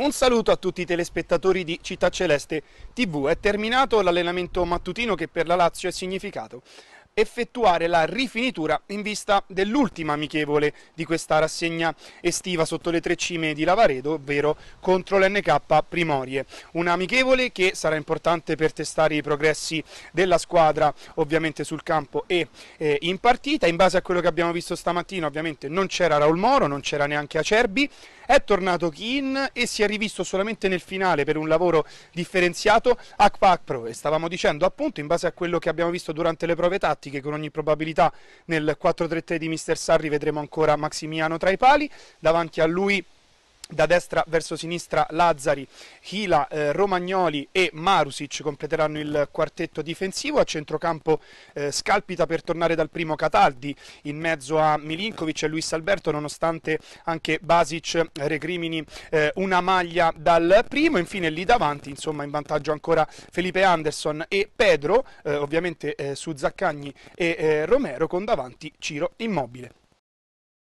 Un saluto a tutti i telespettatori di Città Celeste TV. È terminato l'allenamento mattutino che per la Lazio è significato effettuare la rifinitura in vista dell'ultima amichevole di questa rassegna estiva sotto le tre cime di Lavaredo, ovvero contro l'NK Primorie. Un'amichevole che sarà importante per testare i progressi della squadra ovviamente sul campo e eh, in partita. In base a quello che abbiamo visto stamattina ovviamente non c'era Raul Moro, non c'era neanche Acerbi, è tornato Keane e si è rivisto solamente nel finale per un lavoro differenziato a Pro e stavamo dicendo appunto in base a quello che abbiamo visto durante le prove tattiche Belotti che con ogni probabilità nel 4-3-3 di Mister Sarri vedremo ancora Maximiano tra i pali, davanti a lui da destra verso sinistra Lazzari, Hila, eh, Romagnoli e Marusic completeranno il quartetto difensivo, a centrocampo eh, Scalpita per tornare dal primo Cataldi, in mezzo a Milinkovic e Luis Alberto nonostante anche Basic recrimini eh, una maglia dal primo, infine lì davanti insomma in vantaggio ancora Felipe Anderson e Pedro, eh, ovviamente eh, su Zaccagni e eh, Romero con davanti Ciro Immobile.